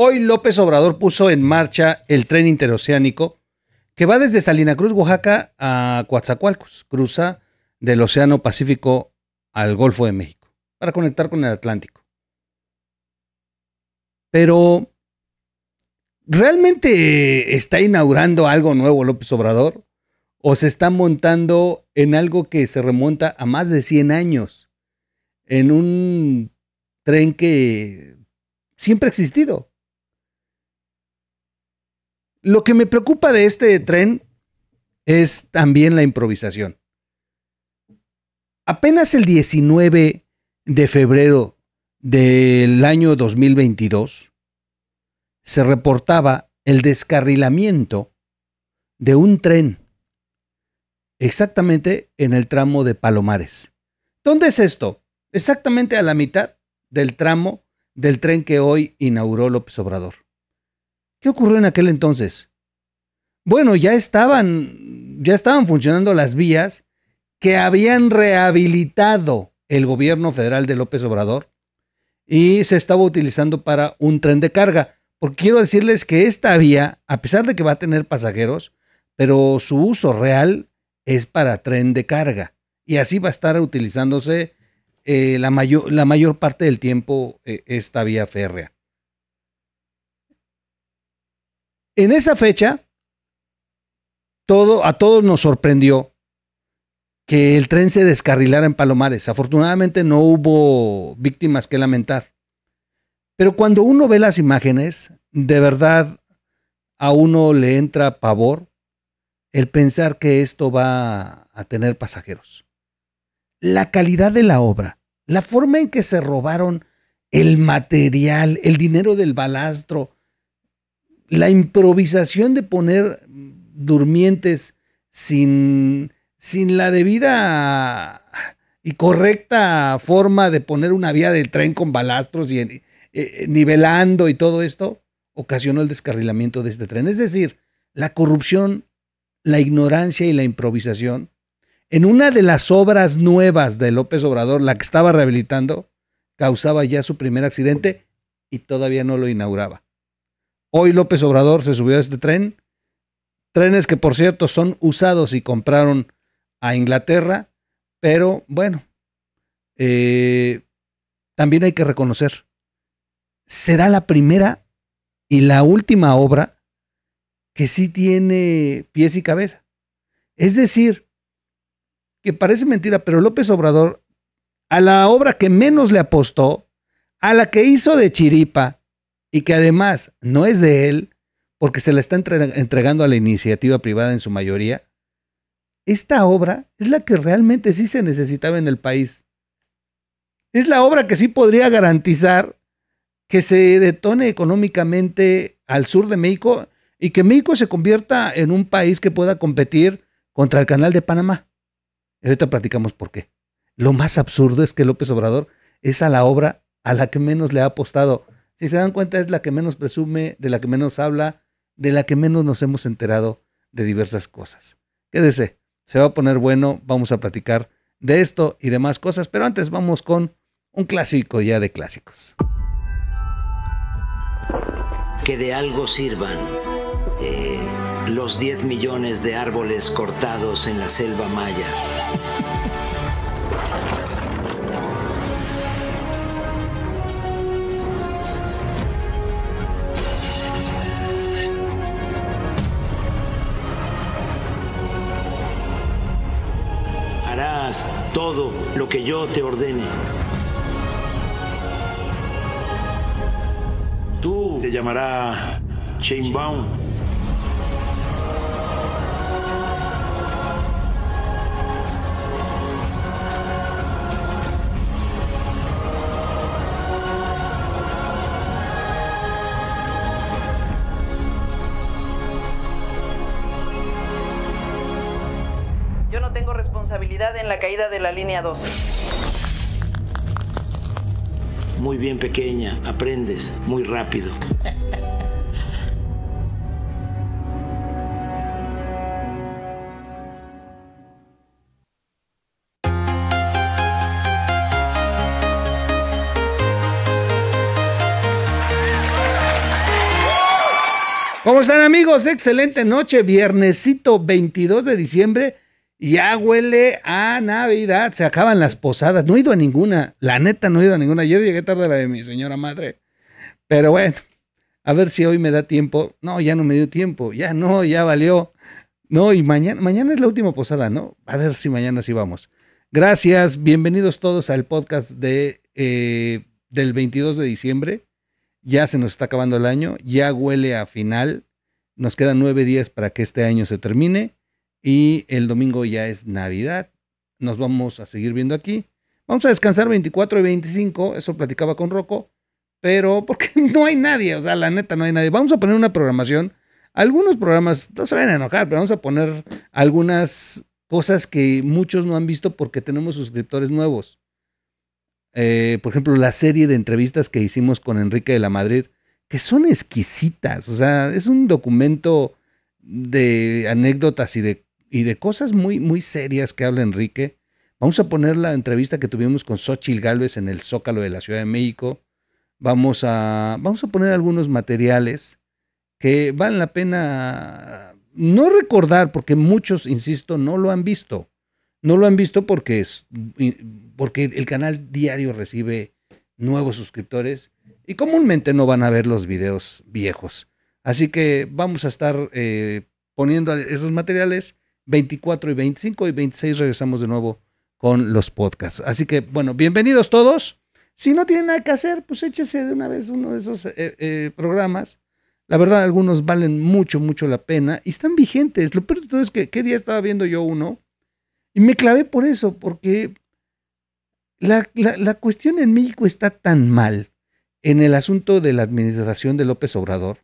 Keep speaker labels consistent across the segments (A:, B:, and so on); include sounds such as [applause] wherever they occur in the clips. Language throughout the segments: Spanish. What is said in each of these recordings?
A: Hoy López Obrador puso en marcha el tren interoceánico que va desde Salina Cruz, Oaxaca, a Coatzacoalcos. Cruza del Océano Pacífico al Golfo de México para conectar con el Atlántico. Pero, ¿realmente está inaugurando algo nuevo López Obrador? ¿O se está montando en algo que se remonta a más de 100 años? En un tren que siempre ha existido. Lo que me preocupa de este tren es también la improvisación. Apenas el 19 de febrero del año 2022 se reportaba el descarrilamiento de un tren exactamente en el tramo de Palomares. ¿Dónde es esto? Exactamente a la mitad del tramo del tren que hoy inauguró López Obrador. ¿Qué ocurrió en aquel entonces? Bueno, ya estaban, ya estaban funcionando las vías que habían rehabilitado el gobierno federal de López Obrador y se estaba utilizando para un tren de carga. Porque quiero decirles que esta vía, a pesar de que va a tener pasajeros, pero su uso real es para tren de carga. Y así va a estar utilizándose eh, la, mayor, la mayor parte del tiempo eh, esta vía férrea. En esa fecha, todo, a todos nos sorprendió que el tren se descarrilara en Palomares. Afortunadamente no hubo víctimas que lamentar. Pero cuando uno ve las imágenes, de verdad a uno le entra pavor el pensar que esto va a tener pasajeros. La calidad de la obra, la forma en que se robaron el material, el dinero del balastro, la improvisación de poner durmientes sin, sin la debida y correcta forma de poner una vía de tren con balastros y eh, eh, nivelando y todo esto, ocasionó el descarrilamiento de este tren. Es decir, la corrupción, la ignorancia y la improvisación. En una de las obras nuevas de López Obrador, la que estaba rehabilitando, causaba ya su primer accidente y todavía no lo inauguraba. Hoy López Obrador se subió a este tren. Trenes que, por cierto, son usados y compraron a Inglaterra, pero bueno, eh, también hay que reconocer, será la primera y la última obra que sí tiene pies y cabeza. Es decir, que parece mentira, pero López Obrador, a la obra que menos le apostó, a la que hizo de chiripa, y que además no es de él, porque se la está entregando a la iniciativa privada en su mayoría, esta obra es la que realmente sí se necesitaba en el país. Es la obra que sí podría garantizar que se detone económicamente al sur de México y que México se convierta en un país que pueda competir contra el canal de Panamá. Y ahorita platicamos por qué. Lo más absurdo es que López Obrador es a la obra a la que menos le ha apostado si se dan cuenta, es la que menos presume, de la que menos habla, de la que menos nos hemos enterado de diversas cosas. Quédese, se va a poner bueno, vamos a platicar de esto y de más cosas, pero antes vamos con un clásico ya de clásicos.
B: Que de algo sirvan eh, los 10 millones de árboles cortados en la selva maya todo lo que yo te ordene. Tú te llamará Chainbound la caída de la línea 12. Muy bien pequeña, aprendes muy rápido.
A: ¿Cómo están amigos? Excelente noche, viernesito 22 de diciembre ya huele a Navidad, se acaban las posadas. No he ido a ninguna, la neta no he ido a ninguna. ayer llegué tarde a la de mi señora madre. Pero bueno, a ver si hoy me da tiempo. No, ya no me dio tiempo, ya no, ya valió. No, y mañana, mañana es la última posada, ¿no? A ver si mañana sí vamos. Gracias, bienvenidos todos al podcast de, eh, del 22 de diciembre. Ya se nos está acabando el año, ya huele a final. Nos quedan nueve días para que este año se termine. Y el domingo ya es Navidad. Nos vamos a seguir viendo aquí. Vamos a descansar 24 y 25. Eso platicaba con Rocco. Pero [laughs] porque no hay nadie. O sea, la neta, no hay nadie. Vamos a poner una programación. Algunos programas, no se van a enojar, pero vamos a poner algunas cosas que muchos no han visto porque tenemos suscriptores nuevos. Eh, por ejemplo, la serie de entrevistas que hicimos con Enrique de la Madrid, que son exquisitas. O sea, es un documento de anécdotas y de y de cosas muy, muy serias que habla Enrique. Vamos a poner la entrevista que tuvimos con Xochitl Galvez en el Zócalo de la Ciudad de México. Vamos a, vamos a poner algunos materiales que valen la pena no recordar, porque muchos, insisto, no lo han visto. No lo han visto porque, es, porque el canal diario recibe nuevos suscriptores y comúnmente no van a ver los videos viejos. Así que vamos a estar eh, poniendo esos materiales 24 y 25 y 26 regresamos de nuevo con los podcasts. Así que, bueno, bienvenidos todos. Si no tienen nada que hacer, pues échese de una vez uno de esos eh, eh, programas. La verdad, algunos valen mucho, mucho la pena y están vigentes. Lo peor de todo es que, ¿qué día estaba viendo yo uno? Y me clavé por eso, porque la, la cuestión en México está tan mal en el asunto de la administración de López Obrador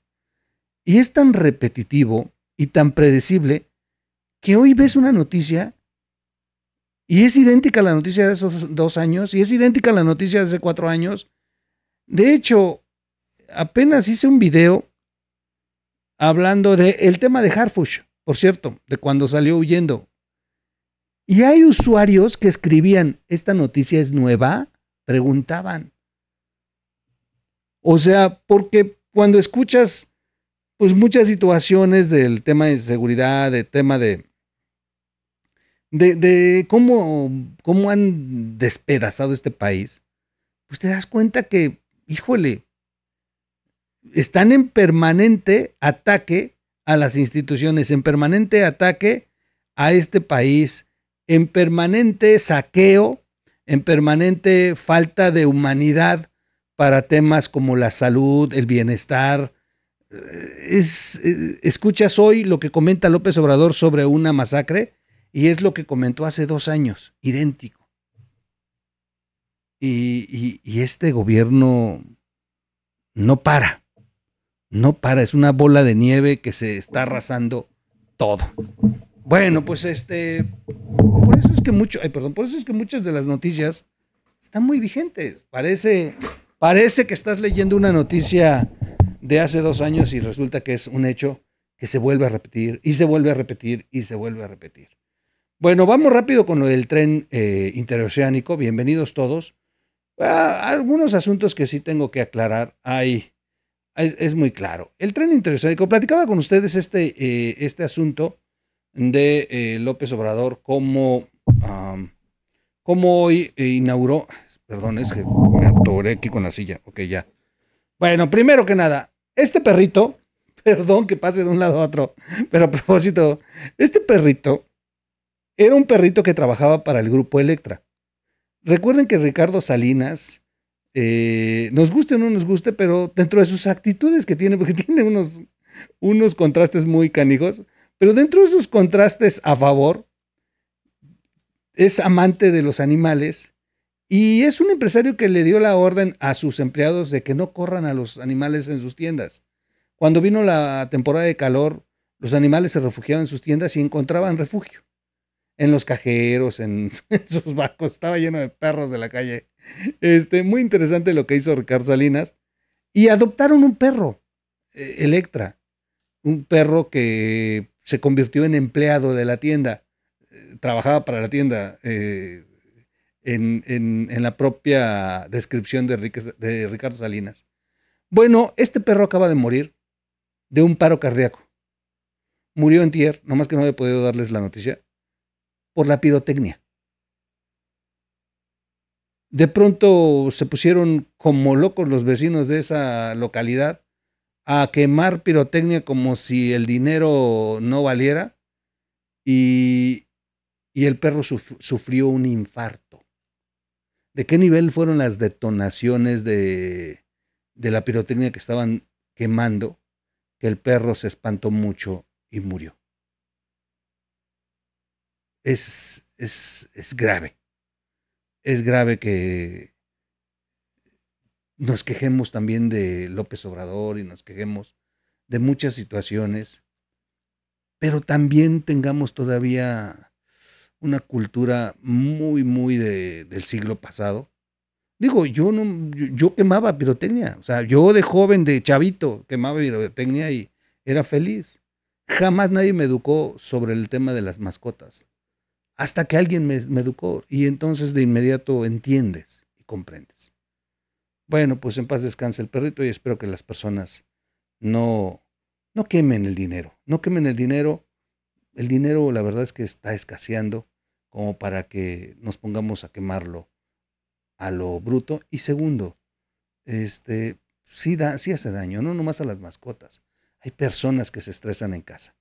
A: y es tan repetitivo y tan predecible que hoy ves una noticia y es idéntica a la noticia de esos dos años y es idéntica a la noticia de hace cuatro años. De hecho, apenas hice un video hablando del tema de Harfush, por cierto, de cuando salió huyendo. Y hay usuarios que escribían, ¿esta noticia es nueva? Preguntaban. O sea, porque cuando escuchas pues muchas situaciones del tema de seguridad, del tema de, de, cómo, han despedazado este país, pues te das cuenta que, híjole, están en permanente ataque a las instituciones, en permanente ataque a este país, en permanente saqueo, en permanente falta de humanidad para temas como la salud, el bienestar. Eh, eh, escuchas hoy lo que comenta López Obrador sobre una masacre y es lo que comentó hace dos años, idéntico. Y, este gobierno no para, no para, es una bola de nieve que se está arrasando todo. Bueno, pues este, por eso es que mucho, ay, perdón, por eso es que muchas de las noticias están muy vigentes. Parece, parece que estás leyendo una noticia de hace dos años y resulta que es un hecho que se vuelve a repetir y se vuelve a repetir y se vuelve a repetir. Bueno, vamos rápido con lo del tren eh, interoceánico. Bienvenidos todos. Ah, algunos asuntos que sí tengo que aclarar. es, muy claro. El tren interoceánico. Platicaba con ustedes este, eh, este asunto de eh, López Obrador, como cómo hoy inauguró. Perdón, es que me atoré aquí con la silla. Ok, ya. Bueno, primero que nada, este perrito, [laughs] perdón que pase de un lado a otro, pero a propósito, este perrito era un perrito que trabajaba para el grupo Electra. Recuerden que Ricardo Salinas, eh, nos guste o no nos guste, pero dentro de sus actitudes que tiene, [laughs] porque tiene unos, unos contrastes muy canijos, pero dentro de sus contrastes a favor, es amante de los animales y es un empresario que le dio la orden a sus empleados de que no corran a los animales en sus tiendas. Cuando vino la temporada de calor, los animales se refugiaban en sus tiendas y encontraban refugio en los cajeros, [laughs] en, sus bancos, estaba lleno de perros de la calle. Este, muy interesante lo que hizo Ricardo Salinas. Y adoptaron un perro, eh, Electra, un perro que se convirtió en empleado de la tienda, eh, trabajaba para la tienda. Eh, en, la propia descripción de, de Ricardo Salinas. Bueno, este perro acaba de morir de un paro cardíaco. Murió en Tier, nomás que no había podido darles la noticia por la pirotecnia. De pronto se pusieron como locos los vecinos de esa localidad a quemar pirotecnia como si el dinero no valiera y, el perro sufrió un infarto. ¿De qué nivel fueron las detonaciones de, de la pirotecnia que estaban quemando? Que el perro se espantó mucho y murió es, es, grave. Es grave que nos quejemos también de López Obrador y nos quejemos de muchas situaciones, pero también tengamos todavía una cultura muy, muy de, del siglo pasado. Digo, yo no, yo, yo, quemaba pirotecnia. O sea, yo de joven, de chavito, quemaba pirotecnia y era feliz. Jamás nadie me educó sobre el tema de las mascotas hasta que alguien me, educó y entonces de inmediato entiendes y comprendes. Bueno, pues en paz descanse el perrito y espero que las personas no, no quemen el dinero, no quemen el dinero. El dinero la verdad es que está escaseando como para que nos pongamos a quemarlo a lo bruto. Y segundo, este, sí, da, sí hace daño, no nomás a las mascotas. Hay personas que se estresan en casa.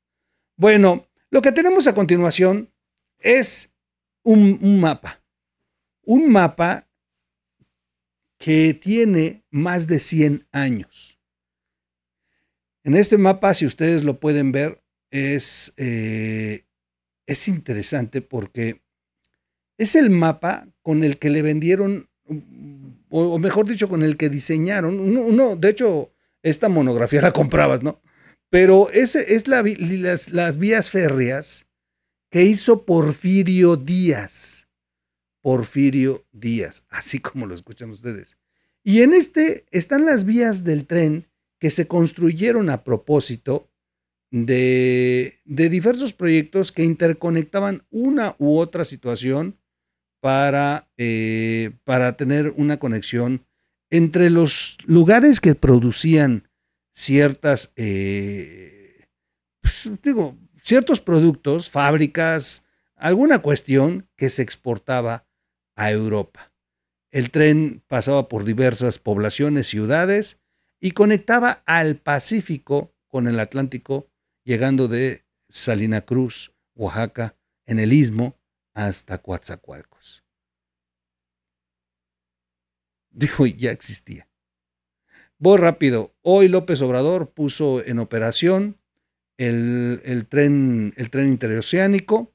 A: Bueno, lo que tenemos a continuación es un, mapa. Un mapa que tiene más de 100 años. En este mapa, si ustedes lo pueden ver, es, eh, es interesante porque es el mapa con el que le vendieron, o, mejor dicho, con el que diseñaron. Uno, de hecho, esta monografía la comprabas, ¿no? Pero ese es la, las vías férreas que hizo Porfirio Díaz. Porfirio Díaz, así como lo escuchan ustedes. Y en este están las vías del tren que se construyeron a propósito de, de diversos proyectos que interconectaban una u otra situación para, eh, para tener una conexión entre los lugares que producían ciertas, eh, pues, digo, ciertos productos, fábricas, alguna cuestión que se exportaba a Europa. El tren pasaba por diversas poblaciones, ciudades y conectaba al Pacífico con el Atlántico, llegando de Salina Cruz, Oaxaca, en el istmo, hasta Coatzacoalcos. Dijo, ya existía. Voy rápido. Hoy López Obrador puso en operación el, tren, el tren interoceánico.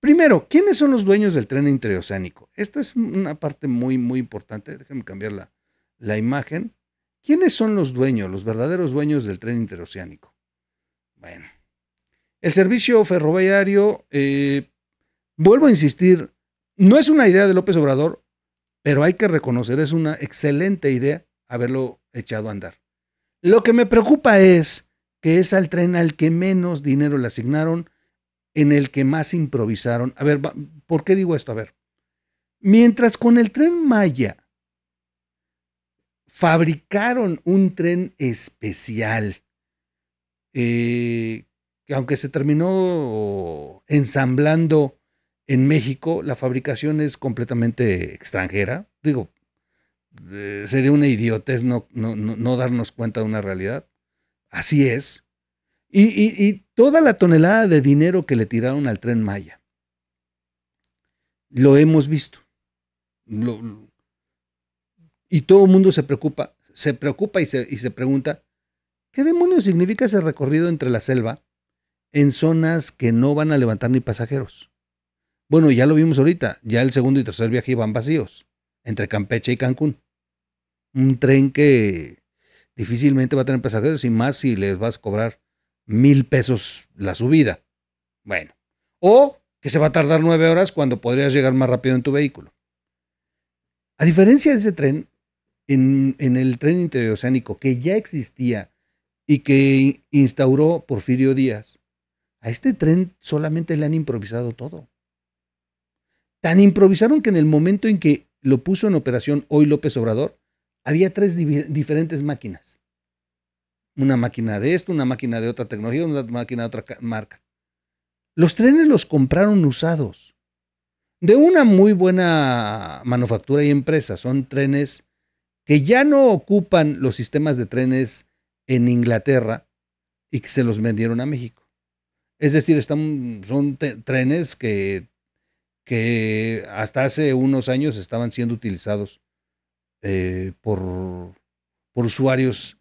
A: Primero, ¿quiénes son los dueños del tren interoceánico? Esto es una parte muy, muy importante. Déjenme cambiar la, imagen. ¿Quiénes son los dueños, los verdaderos dueños del tren interoceánico? Bueno, el servicio ferroviario, eh, vuelvo a insistir, no es una idea de López Obrador, pero hay que reconocer, es una excelente idea haberlo echado a andar. Lo que me preocupa es que es al tren al que menos dinero le asignaron, en el que más improvisaron. A ver, ¿por qué digo esto? A ver. Mientras con el tren Maya fabricaron un tren especial, eh, que aunque se terminó ensamblando en México, la fabricación es completamente extranjera. Digo, eh, sería una idiotez no, no darnos cuenta de una realidad. Así es. Y, toda la tonelada de dinero que le tiraron al tren Maya. Lo hemos visto. y todo el mundo se preocupa, se preocupa y se, y se pregunta, ¿qué demonios significa ese recorrido entre la selva en zonas que no van a levantar ni pasajeros? Bueno, ya lo vimos ahorita, ya el segundo y tercer viaje iban vacíos, entre Campeche y Cancún. Un tren que difícilmente va a tener pasajeros y más si les vas a cobrar mil pesos la subida. Bueno, o que se va a tardar nueve horas cuando podrías llegar más rápido en tu vehículo. A diferencia de ese tren, en, en el tren interoceánico que ya existía y que instauró Porfirio Díaz, a este tren solamente le han improvisado todo. Tan improvisaron que en el momento en que lo puso en operación hoy López Obrador, había tres diferentes máquinas. Una máquina de esto, una máquina de otra tecnología, una máquina de otra marca. Los trenes los compraron usados. De una muy buena manufactura y empresa. Son trenes que ya no ocupan los sistemas de trenes en Inglaterra y que se los vendieron a México. Es decir, están, son trenes que, que hasta hace unos años estaban siendo utilizados eh, por, por, usuarios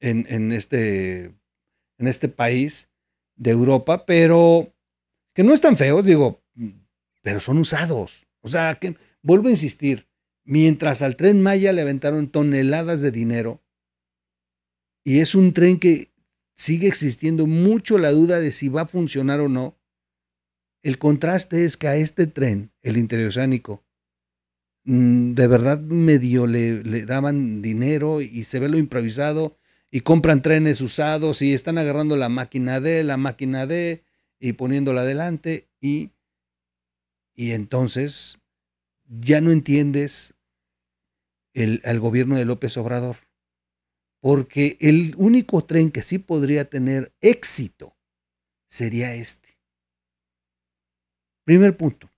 A: en, este, en este país de Europa, pero que no están feos, digo, pero son usados. O sea, que vuelvo a insistir, mientras al tren Maya le aventaron toneladas de dinero, y es un tren que sigue existiendo mucho la duda de si va a funcionar o no, el contraste es que a este tren, el interoceánico, Mm, de verdad medio le, daban dinero y se ve lo improvisado y compran trenes usados y están agarrando la máquina de, la máquina de y poniéndola adelante y, y entonces ya no entiendes el, al gobierno de López Obrador. Porque el único tren que sí podría tener éxito sería este. Primer punto.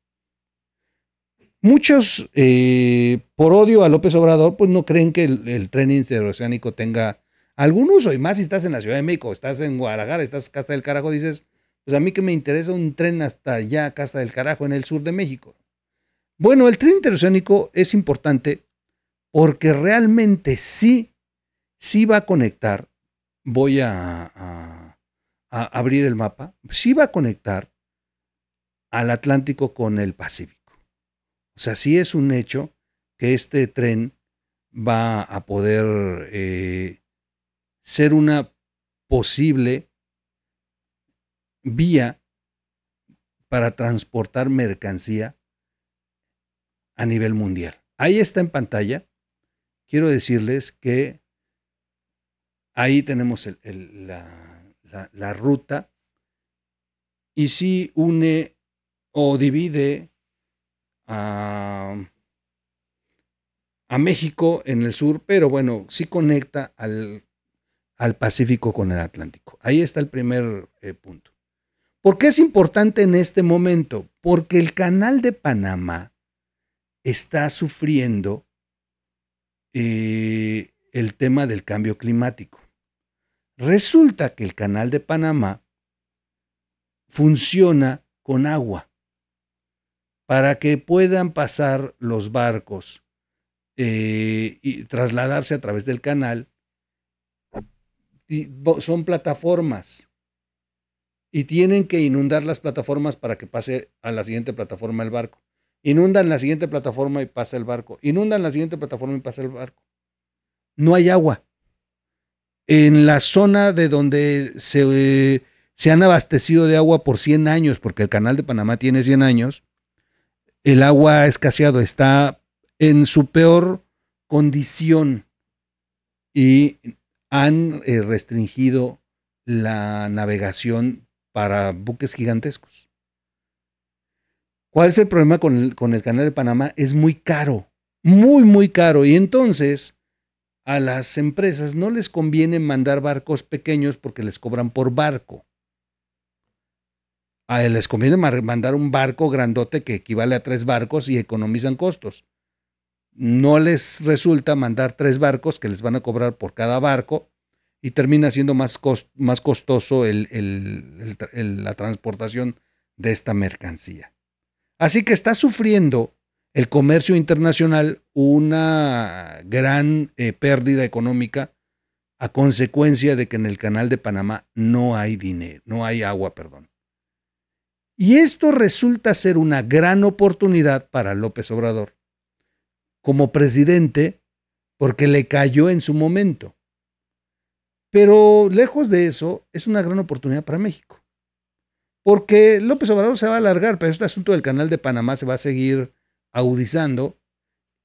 A: Muchos, eh, por odio a López Obrador, pues no creen que el, tren interoceánico tenga algún uso. Y más si estás en la Ciudad de México, estás en Guadalajara, estás Casa del Carajo, dices, pues a mí que me interesa un tren hasta allá, Casa del Carajo, en el sur de México. Bueno, el tren interoceánico es importante porque realmente sí, sí va a conectar. Voy a abrir el mapa. Sí va a conectar al Atlántico con el Pacífico. O sea, sí es un hecho que este tren va a poder eh, ser una posible vía para transportar mercancía a nivel mundial. Ahí está en pantalla. Quiero decirles que ahí tenemos la, la ruta y si une o divide a, México en el sur, pero bueno, sí conecta al, Pacífico con el Atlántico. Ahí está el primer eh, punto. ¿Por qué es importante en este momento? Porque el canal de Panamá está sufriendo eh, el tema del cambio climático. Resulta que el canal de Panamá funciona con agua para que puedan pasar los barcos eh, y trasladarse a través del canal. son plataformas y tienen que inundar las plataformas para que pase a la siguiente plataforma el barco. Inundan la siguiente plataforma y pasa el barco. Inundan la siguiente plataforma y pasa el barco. No hay agua. En la zona de donde se, eh, se han abastecido de agua por 100 años, porque el canal de Panamá tiene 100 años, el agua ha escaseado, está en su peor condición y han eh, restringido la navegación para buques gigantescos. ¿Cuál es el problema con el, con el, canal de Panamá? Es muy caro, muy, muy caro. Y entonces a las empresas no les conviene mandar barcos pequeños porque les cobran por barco. A les conviene mandar un barco grandote que equivale a tres barcos y economizan costos. No les resulta mandar tres barcos que les van a cobrar por cada barco y termina siendo más, más costoso el, la transportación de esta mercancía. Así que está sufriendo el comercio internacional una gran eh, pérdida económica a consecuencia de que en el canal de Panamá no hay dinero, no hay agua, perdón. Y esto resulta ser una gran oportunidad para López Obrador como presidente porque le cayó en su momento. Pero lejos de eso, es una gran oportunidad para México. Porque López Obrador se va a alargar, pero este asunto del canal de Panamá se va a seguir audizando.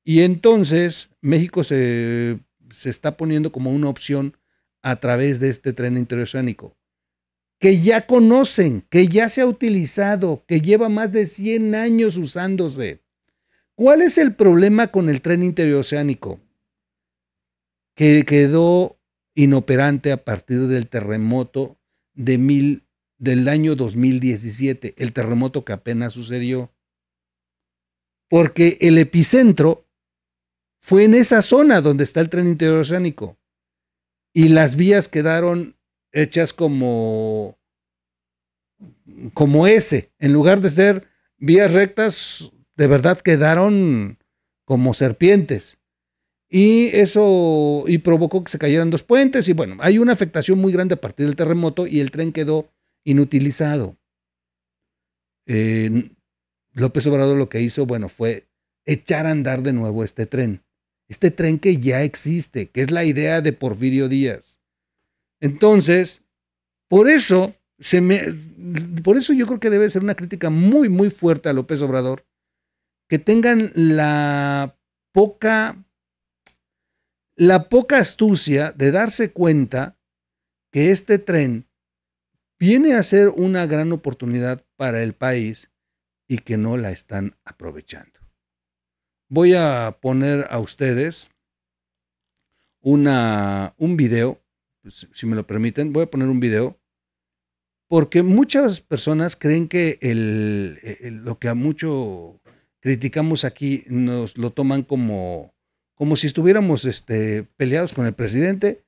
A: Y entonces México se, se está poniendo como una opción a través de este tren interoceánico que ya conocen, que ya se ha utilizado, que lleva más de 100 años usándose. ¿Cuál es el problema con el tren interoceánico? Que quedó inoperante a partir del terremoto del año 2017, el terremoto que apenas sucedió. Porque el epicentro fue en esa zona donde está el tren interoceánico y las vías quedaron hechas como, como ese. En lugar de ser vías rectas, de verdad quedaron como serpientes. Y eso y provocó que se cayeran dos puentes y bueno, hay una afectación muy grande a partir del terremoto y el tren quedó inutilizado. Eh, López Obrador lo que hizo, bueno, fue echar a andar de nuevo este tren. Este tren que ya existe, que es la idea de Porfirio Díaz. Entonces, por eso, se me, por eso yo creo que debe ser una crítica muy, muy fuerte a López Obrador, que tengan la poca, la poca astucia de darse cuenta que este tren viene a ser una gran oportunidad para el país y que no la están aprovechando. Voy a poner a ustedes una, un video si me lo permiten, voy a poner un video, porque muchas personas creen que e, el, lo que a mucho criticamos aquí nos lo toman como, como si estuviéramos este, peleados con el presidente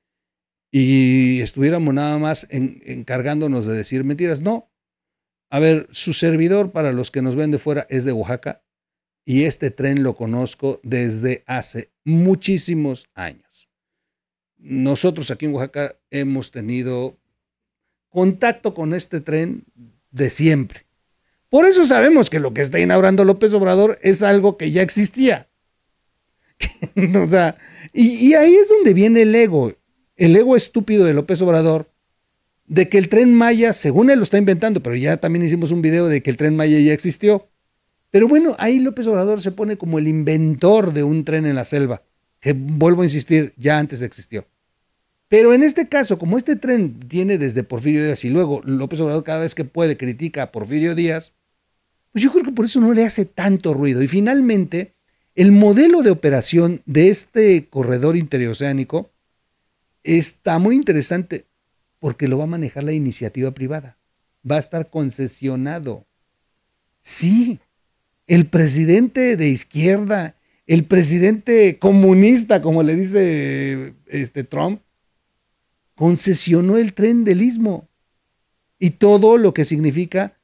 A: y estuviéramos nada más encargándonos de decir mentiras. No. A ver, su servidor para los que nos ven de fuera es de Oaxaca y este tren lo conozco desde hace muchísimos años. Nosotros aquí en Oaxaca hemos tenido contacto con este tren de siempre. Por eso sabemos que lo que está inaugurando López Obrador es algo que ya existía. [laughs] o sea, y, y ahí es donde viene el ego, el ego estúpido de López Obrador, de que el tren Maya, según él lo está inventando, pero ya también hicimos un video de que el tren Maya ya existió. Pero bueno, ahí López Obrador se pone como el inventor de un tren en la selva, que vuelvo a insistir, ya antes existió. Pero en este caso, como este tren tiene desde Porfirio Díaz y luego López Obrador cada vez que puede critica a Porfirio Díaz, pues yo creo que por eso no le hace tanto ruido. Y finalmente, el modelo de operación de este corredor interoceánico está muy interesante porque lo va a manejar la iniciativa privada. Va a estar concesionado. Sí, el presidente de izquierda, el presidente comunista, como le dice este Trump, concesionó el tren del istmo y todo lo que significa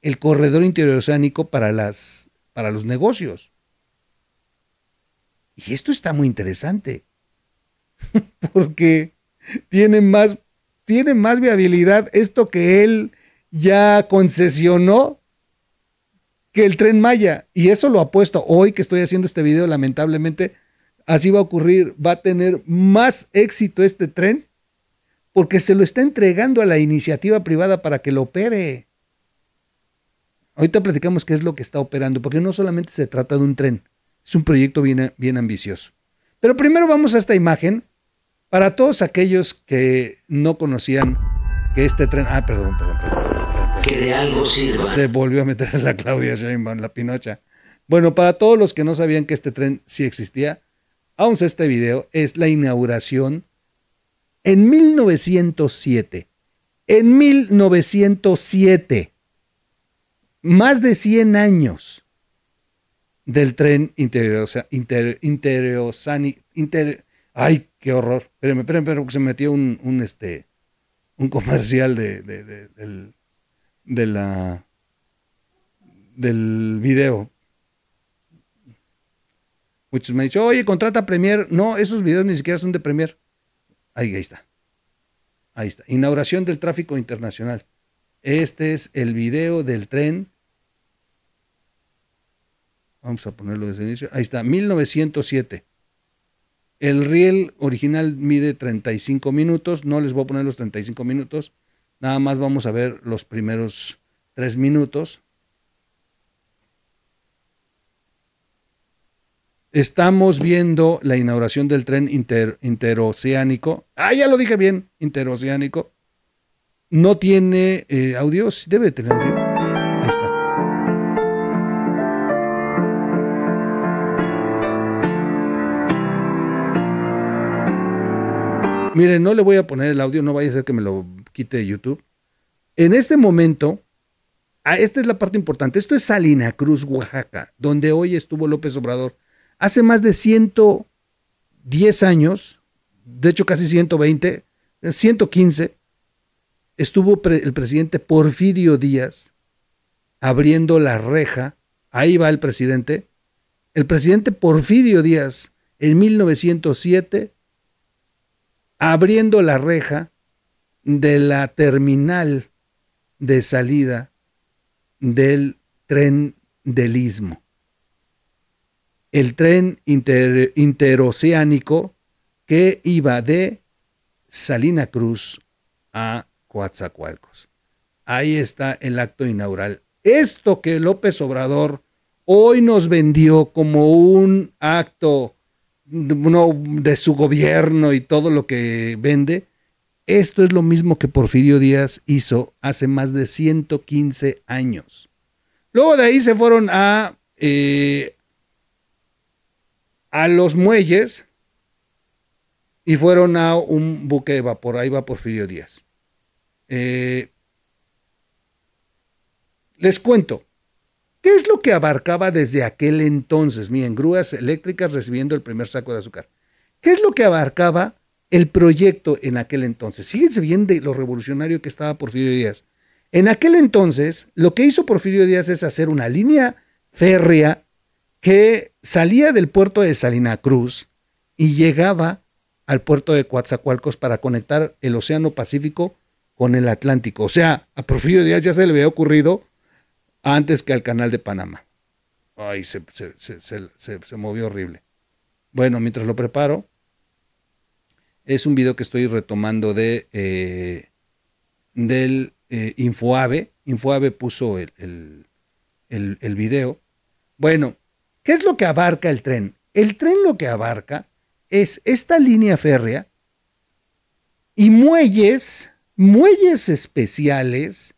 A: el corredor interoceánico para, las, para los negocios. Y esto está muy interesante, [laughs] porque tiene más, tiene más viabilidad esto que él ya concesionó que el tren Maya. Y eso lo apuesto. Hoy que estoy haciendo este video, lamentablemente, así va a ocurrir. Va a tener más éxito este tren porque se lo está entregando a la iniciativa privada para que lo opere. Ahorita platicamos qué es lo que está operando, porque no solamente se trata de un tren, es un proyecto bien, bien ambicioso. Pero primero vamos a esta imagen para todos aquellos que no conocían que este tren... Ah, perdón, perdón, Que de algo sirva. Se volvió a meter la Claudia Sheinbaum, la pinocha. Bueno, para todos los que no sabían que este tren sí existía, aún a este video. Es la inauguración en 1907, en 1907, más de 100 años del tren sea, Inter, inter, ay, qué horror. Espérame, espérame, pero porque se metió un, este, un comercial de, de, de, del, la, del video. Muchos me han dicho, oye, contrata Premier. No, esos videos ni siquiera son de Premier. Ahí, está. Ahí está. Inauguración del tráfico internacional. Este es el video del tren. Vamos a ponerlo desde el inicio. Ahí está, 1907. El riel original mide 35 minutos. No les voy a poner los 35 minutos. Nada más vamos a ver los primeros tres minutos. Estamos viendo la inauguración del tren interoceánico. Ah, ya lo dije bien, interoceánico. No tiene eh, audio, debe tener audio. Ahí está. Miren, no le voy a poner el audio, no vaya a ser que me lo quite YouTube. En este momento, ah, esta es la parte importante, esto es Salina Cruz, Oaxaca, donde hoy estuvo López Obrador Hace más de 110 años, de hecho casi 120, 115, estuvo el presidente Porfirio Díaz abriendo la reja. Ahí va el presidente. El presidente Porfirio Díaz, en 1907, abriendo la reja de la terminal de salida del tren del istmo el tren interoceánico que iba de Salina Cruz a Coatzacoalcos. Ahí está el acto inaugural. Esto que López Obrador hoy nos vendió como un acto de su gobierno y todo lo que vende, esto es lo mismo que Porfirio Díaz hizo hace más de 115 años. Luego de ahí se fueron a eh, a los muelles y fueron a un buque de vapor. Ahí va Porfirio Díaz. Eh, les cuento, ¿qué es lo que abarcaba desde aquel entonces? Miren, grúas eléctricas recibiendo el primer saco de azúcar. ¿Qué es lo que abarcaba el proyecto en aquel entonces? Fíjense bien de lo revolucionario que estaba Porfirio Díaz. En aquel entonces, lo que hizo Porfirio Díaz es hacer una línea férrea que salía del puerto de Salina Cruz y llegaba al puerto de Coatzacoalcos para conectar el Océano Pacífico con el Atlántico. O sea, a de Díaz ya se le había ocurrido antes que al canal de Panamá. Ay, se, se, movió horrible. Bueno, mientras lo preparo, es un video que estoy retomando de eh, del eh, Infoave. Infoave puso el video. Bueno, ¿Qué es lo que abarca el tren? El tren lo que abarca es esta línea férrea y muelles, muelles especiales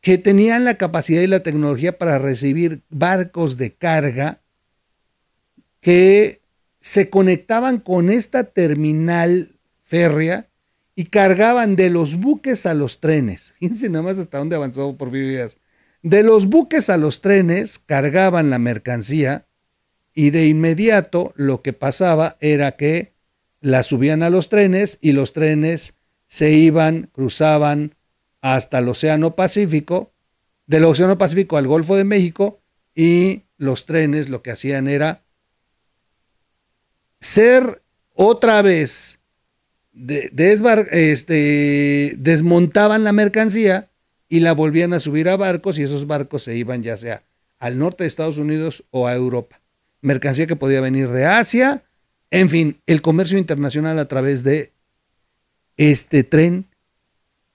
A: que tenían la capacidad y la tecnología para recibir barcos de carga que se conectaban con esta terminal férrea y cargaban de los buques a los trenes. [laughs] Fíjense nada más hasta dónde avanzó por Díaz. De los buques a los trenes cargaban la mercancía y de inmediato lo que pasaba era que la subían a los trenes y los trenes se iban, cruzaban hasta el Océano Pacífico, del Océano Pacífico al Golfo de México y los trenes lo que hacían era ser otra vez, de, este, desmontaban la mercancía y la volvían a subir a barcos y esos barcos se iban ya sea al norte de Estados Unidos o a Europa. Mercancía que podía venir de Asia, en fin, el comercio internacional a través de este tren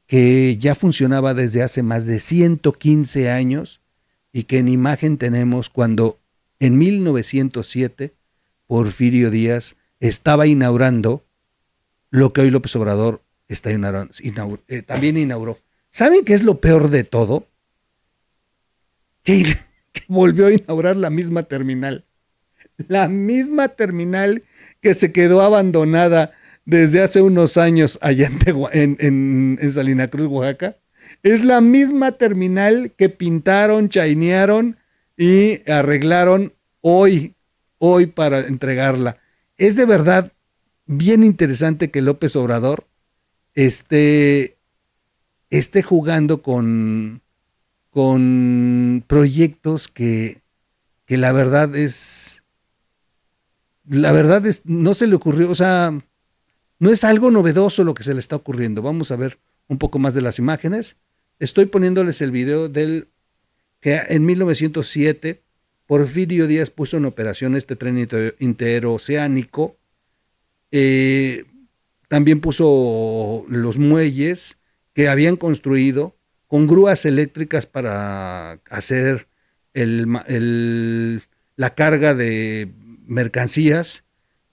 A: que ya funcionaba desde hace más de 115 años y que en imagen tenemos cuando en 1907 Porfirio Díaz estaba inaugurando lo que hoy López Obrador está eh, también inauguró. ¿Saben qué es lo peor de todo? [laughs] Que, volvió a inaugurar la misma terminal. La misma terminal que se quedó abandonada desde hace unos años allá en, en, Salina Cruz, Oaxaca. Es la misma terminal que pintaron, chainearon y arreglaron hoy, hoy para entregarla. Es de verdad bien interesante que López Obrador esté esté jugando con, con proyectos que, que la verdad es, la verdad es, no se le ocurrió, o sea, no es algo novedoso lo que se le está ocurriendo. Vamos a ver un poco más de las imágenes. Estoy poniéndoles el video del que en 1907 Porfirio Díaz puso en operación este tren interoceánico. Eh, también puso los muelles que habían construido con grúas eléctricas para hacer la carga de mercancías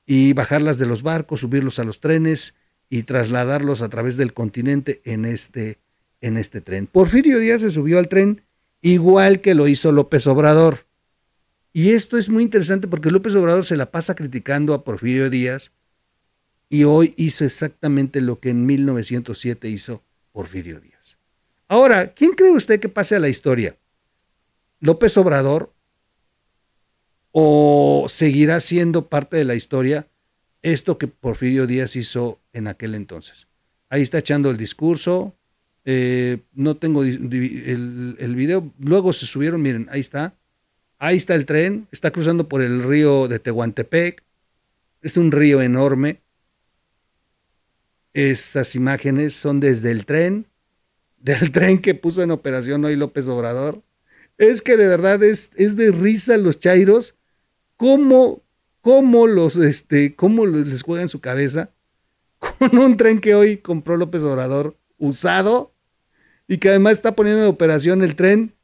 A: y bajarlas de los barcos, subirlos a los trenes y trasladarlos a través del continente en este, en este tren. Porfirio Díaz se subió al tren igual que lo hizo López Obrador. Y esto es muy interesante porque López Obrador se la pasa criticando a Porfirio Díaz y hoy hizo exactamente lo que en 1907 hizo Porfirio Díaz. Ahora, ¿quién cree usted que pase a la historia? ¿López Obrador? ¿O seguirá siendo parte de la historia esto que Porfirio Díaz hizo en aquel entonces? Ahí está echando el discurso. Eh, no tengo el, el video. Luego se subieron, miren, ahí está. Ahí está el tren. Está cruzando por el río de Tehuantepec. Es un río enorme. Estas imágenes son desde el tren, [laughs] del tren que puso en operación hoy López Obrador. Es que de verdad es, de risa los chairos, cómo, los, este, cómo les juega en su cabeza [laughs] con un tren que hoy compró López Obrador usado y que además está poniendo en operación el tren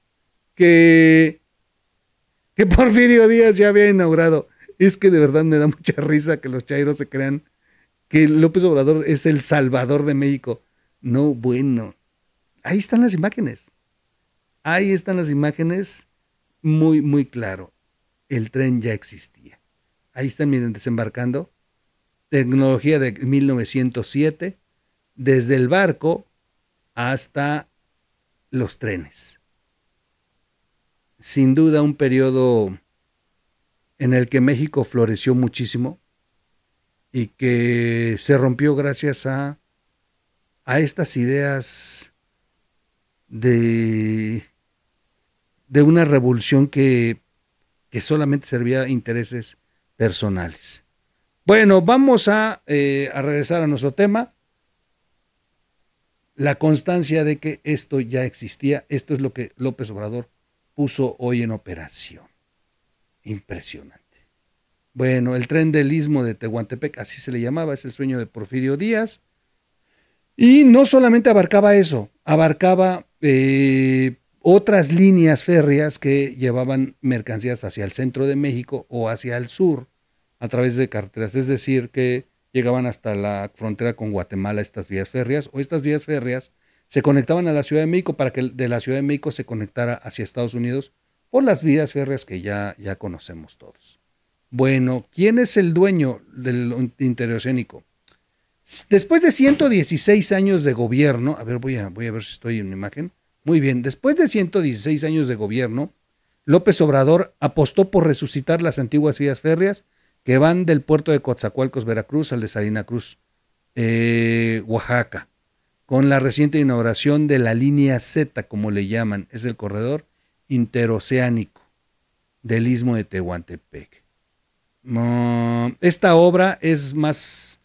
A: que, que [laughs] Porfirio Díaz ya había inaugurado. Es que de verdad me da mucha risa que los chairos se crean que López Obrador es el salvador de México. No, bueno, ahí están las imágenes. Ahí están las imágenes, muy, muy claro. El tren ya existía. Ahí están, miren, desembarcando. Tecnología de 1907, desde el barco hasta los trenes. Sin duda un periodo en el que México floreció muchísimo, y que se rompió gracias a, estas ideas de, de una revolución que, solamente servía a intereses personales. Bueno, vamos eh, a regresar a nuestro tema la constancia de que esto ya existía. Esto es lo que López Obrador puso hoy en operación. Impresionante. Bueno, el tren del istmo de Tehuantepec, así se le llamaba, es el sueño de Porfirio Díaz. Y no solamente abarcaba eso, abarcaba eh, otras líneas férreas que llevaban mercancías hacia el centro de México o hacia el sur a través de carreteras, es decir, que llegaban hasta la frontera con Guatemala estas vías férreas o estas vías férreas se conectaban a la Ciudad de México para que de la Ciudad de México se conectara hacia Estados Unidos por las vías férreas que ya, ya conocemos todos. Bueno, ¿quién es el dueño del interoceánico? Después de 116 años de gobierno, a ver, voy a, ver si estoy en mi imagen. Muy bien, después de 116 años de gobierno, López Obrador apostó por resucitar las antiguas vías férreas que van del puerto de Coatzacoalcos, Veracruz, al de Salina Cruz, eh, Oaxaca, con la reciente inauguración de la línea Z, como le llaman, es el corredor interoceánico del istmo de Tehuantepec. Esta obra es más,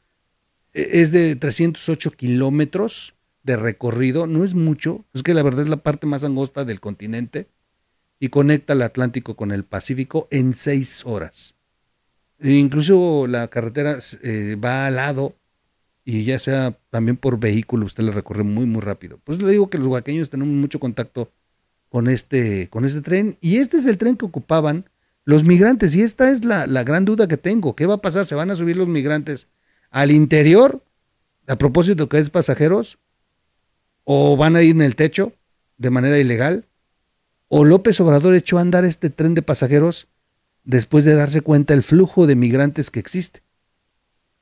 A: e, es de 308 kilómetros de recorrido, no es mucho, es que la verdad es la parte más angosta del continente y conecta el Atlántico con el Pacífico en seis horas. E incluso la carretera eh, va al lado y ya sea también por vehículo, usted la recorre muy, muy rápido. Pues le digo que los huaqueños tenemos mucho contacto con este, con este tren y este es el tren que ocupaban los migrantes, y esta es la, gran duda que tengo, ¿qué va a pasar? ¿Se van a subir los migrantes al interior, a propósito que es pasajeros? ¿O van a ir en el techo de manera ilegal? ¿O López Obrador echó a andar este tren de pasajeros después de darse cuenta el flujo de migrantes que existe?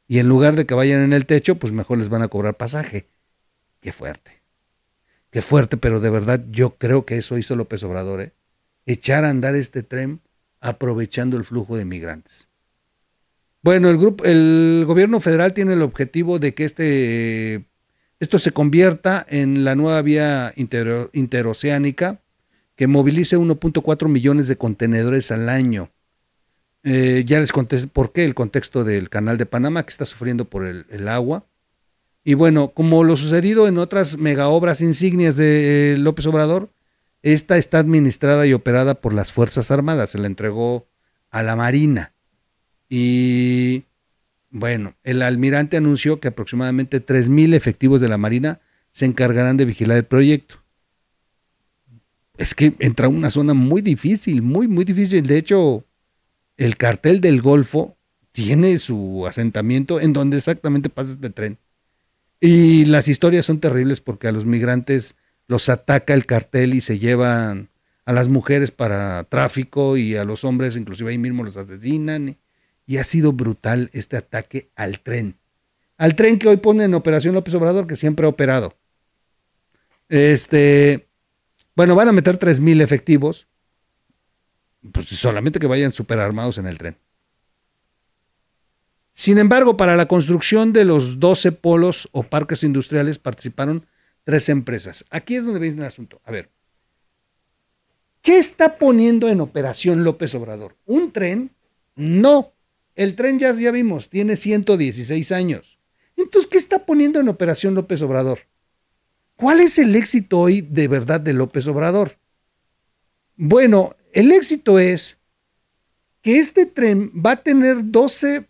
A: Y en lugar de que vayan en el techo, pues mejor les van a cobrar pasaje. Qué fuerte. Qué fuerte, pero de verdad yo creo que eso hizo López Obrador, ¿eh? echar a andar este tren aprovechando el flujo de migrantes. Bueno, el, grupo, el gobierno federal tiene el objetivo de que este, esto se convierta en la nueva vía interoceánica que movilice 1.4 millones de contenedores al año. Eh, ya les conté por qué el contexto del canal de Panamá que está sufriendo por el, el agua. Y bueno, como lo sucedido en otras megaobras insignias de eh, López Obrador, esta está administrada y operada por las Fuerzas Armadas, se la entregó a la Marina. Y bueno, el almirante anunció que aproximadamente 3.000 efectivos de la Marina se encargarán de vigilar el proyecto. Es que entra una zona muy difícil, muy, muy difícil. De hecho, el cartel del Golfo tiene su asentamiento en donde exactamente pasa este tren. Y las historias son terribles porque a los migrantes los ataca el cartel y se llevan a las mujeres para tráfico y a los hombres inclusive ahí mismo los asesinan. Y ha sido brutal este ataque al tren. Al tren que hoy pone en operación López Obrador, que siempre ha operado. Este, bueno, van a meter 3.000 efectivos. Pues solamente que vayan superarmados en el tren. Sin embargo, para la construcción de los 12 polos o parques industriales participaron tres empresas. Aquí es donde viene el asunto. A ver, ¿qué está poniendo en operación López Obrador? ¿Un tren? No. El tren ya, ya vimos, tiene 116 años. Entonces, ¿qué está poniendo en operación López Obrador? ¿Cuál es el éxito hoy de verdad de López Obrador? Bueno, el éxito es que este tren va a tener 12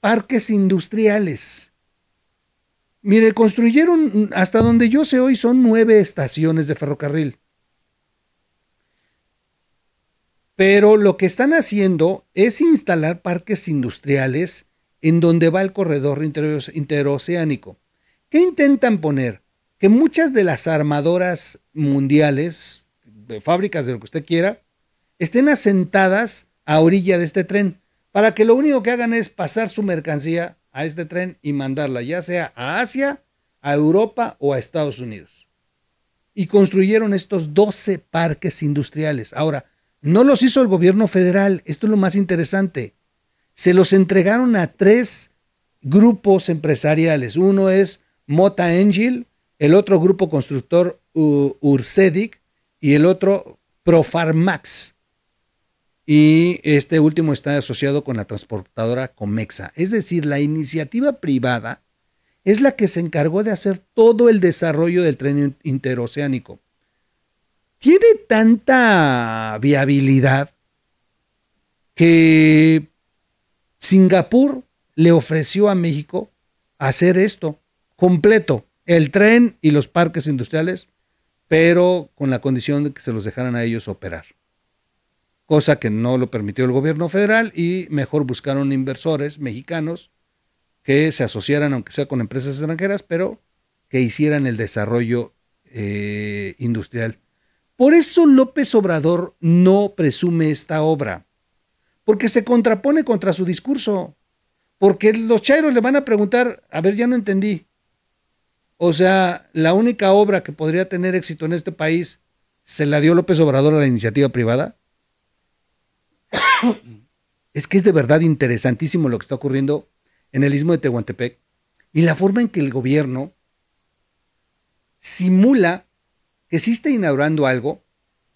A: parques industriales. Mire, construyeron, hasta donde yo sé hoy, son nueve estaciones de ferrocarril. Pero lo que están haciendo es instalar parques industriales en donde va el corredor interoceánico. ¿Qué intentan poner? Que muchas de las armadoras mundiales, de fábricas de lo que usted quiera, estén asentadas a orilla de este tren, para que lo único que hagan es pasar su mercancía a este tren y mandarla ya sea a Asia, a Europa o a Estados Unidos. Y construyeron estos 12 parques industriales. Ahora, no los hizo el gobierno federal, esto es lo más interesante. Se los entregaron a tres grupos empresariales. Uno es Mota Angel, el otro grupo constructor Urcedic y el otro Profarmax y este último está asociado con la transportadora Comexa. Es decir, la iniciativa privada es la que se encargó de hacer todo el desarrollo del tren interoceánico. Tiene tanta viabilidad que Singapur le ofreció a México hacer esto completo, el tren y los parques industriales, pero con la condición de que se los dejaran a ellos operar cosa que no lo permitió el gobierno federal y mejor buscaron inversores mexicanos que se asociaran, aunque sea con empresas extranjeras, pero que hicieran el desarrollo eh, industrial. Por eso López Obrador no presume esta obra, porque se contrapone contra su discurso, porque los chairos le van a preguntar, a ver, ya no entendí. O sea, la única obra que podría tener éxito en este país se la dio López Obrador a la iniciativa privada. [coughs] es que es de verdad interesantísimo lo que está ocurriendo en el istmo de Tehuantepec y la forma en que el gobierno simula que sí está inaugurando algo,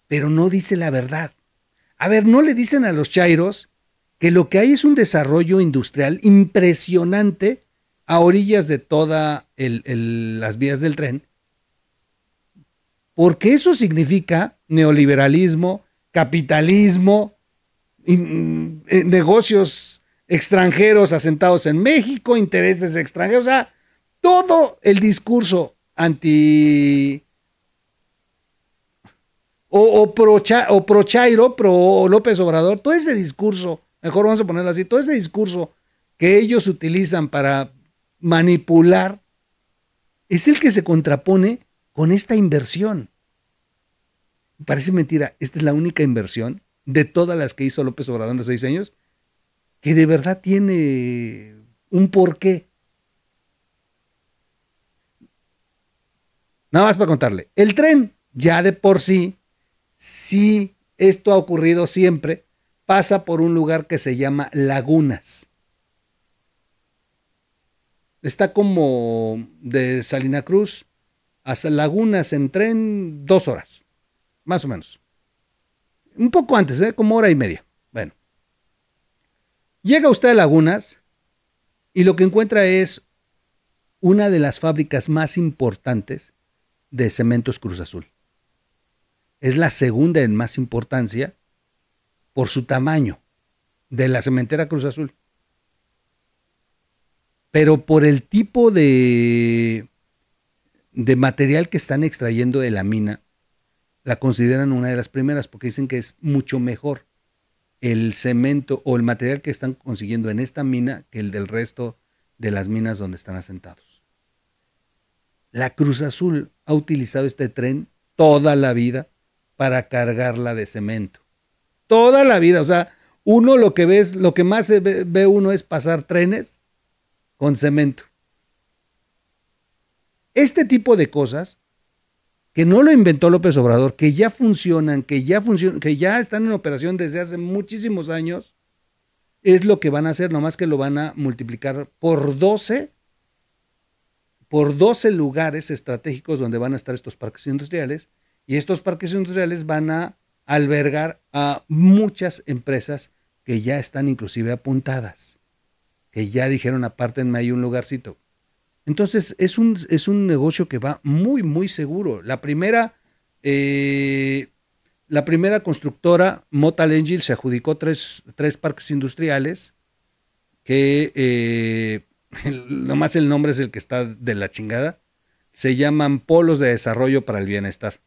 A: pero no dice la verdad. A ver, no le dicen a los chairos que lo que hay es un desarrollo industrial impresionante a orillas de todas las vías del tren, porque eso significa neoliberalismo, capitalismo, eh, negocios extranjeros asentados en México, intereses extranjeros, o sea, todo el discurso anti o, o, o pro Chairo, pro López Obrador, todo ese discurso, mejor vamos a ponerlo así, todo ese discurso que ellos utilizan para manipular es el que se contrapone con esta inversión. Parece mentira, esta es la única inversión de todas las que hizo López Obrador en los seis años, que de verdad tiene un porqué. Nada más para contarle, el tren ya de por sí, si esto ha ocurrido siempre, pasa por un lugar que se llama Lagunas. Está como de Salina Cruz hasta Lagunas en tren dos horas, más o menos. Un poco antes, ¿eh? como hora y media. Bueno. Llega usted a Lagunas y lo que encuentra es una de las fábricas más importantes de cementos Cruz Azul. Es la segunda en más importancia por su tamaño de la cementera Cruz Azul. Pero por el tipo de, de material que están extrayendo de la mina, la consideran una de las primeras porque dicen que es mucho mejor el cemento o el material que están consiguiendo en esta mina que el del resto de las minas donde están asentados. La Cruz Azul ha utilizado este tren toda la vida para cargarla de cemento. Toda la vida, o sea, uno lo que ves, lo que más ve uno es pasar trenes con cemento. Este tipo de cosas que no lo inventó López Obrador, que ya funcionan, que ya que ya están en operación desde hace muchísimos años, es lo que van a hacer, nomás que lo van a multiplicar por 12 por 12 lugares estratégicos donde van a estar estos parques industriales y estos parques industriales van a albergar a muchas empresas que ya están inclusive apuntadas, que ya dijeron aparte en hay un lugarcito. Entonces, es un, negocio que va muy, muy seguro. La primera, eh, la primera constructora, Motal Engine, se adjudicó tres, parques industriales que eh, [laughs] nomás el nombre es el que está de la chingada. Se llaman polos de desarrollo para el bienestar.